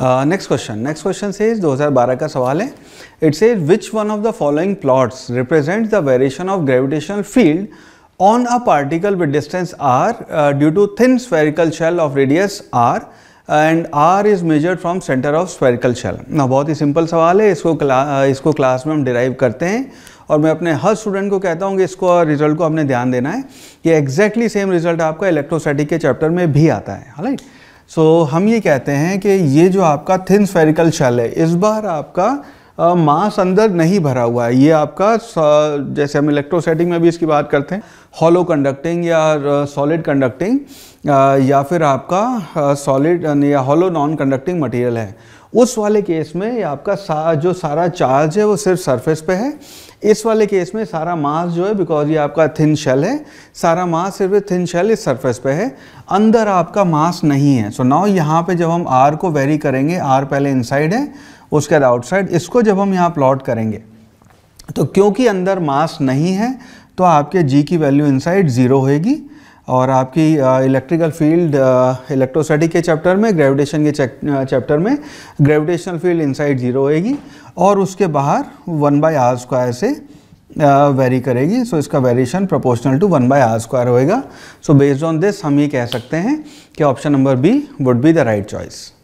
Next question next question से 2012 का सवाल है it says which one of the following plots represent the variation of gravitational field on a particle with distance R due to thin spherical shell of radius R and R is measured from centre of spherical shell ना बहुत ही simple सवाल है इसको क्ला, uh, इसको class में हम derive करते हैं और मैं अपने हर स्टूडेंट को कहता हूँ कि इसको रिजल्ट को हमने ध्यान देना है कि एग्जैक्टली सेम रिजल्ट आपका इलेक्ट्रोसाइटिक के चैप्टर में भी आता है राइट right? सो so, हम ये कहते हैं कि ये जो आपका थिन स्फेरिकल शल है इस बार आपका मास अंदर नहीं भरा हुआ है ये आपका जैसे हम इलेक्ट्रोसेटिंग में भी इसकी बात करते हैं हॉलो कंडक्टिंग या सॉलिड कंडक्टिंग या फिर आपका सॉलिड या हॉलो नॉन कंडक्टिंग मटेरियल है उस वाले केस में आपका सा जो सारा चार्ज है वो सिर्फ सरफेस पे है इस वाले केस में सारा मास जो है बिकॉज ये आपका थिन शेल है सारा मास सिर्फ थिन शेल इस सरफेस पे है अंदर आपका मास नहीं है सो नाउ यहाँ पे जब हम आर को वेरी करेंगे आर पहले इनसाइड है उसके बाद आउटसाइड इसको जब हम यहाँ प्लॉट करेंगे तो क्योंकि अंदर मास नहीं है तो आपके जी की वैल्यू इनसाइड ज़ीरो होएगी और आपकी इलेक्ट्रिकल फील्ड इलेक्ट्रोस्टैटिक के चैप्टर में ग्रेविटेशन के चैप्टर में ग्रेविटेशनल फील्ड इनसाइड जीरो होएगी और उसके बाहर वन बाय आर स्क्वायर से वेरी करेगी सो so, इसका variation proportional to one by R square होएगा सो बेस्ड ऑन दिस हम ये कह सकते हैं कि option number B would be the right choice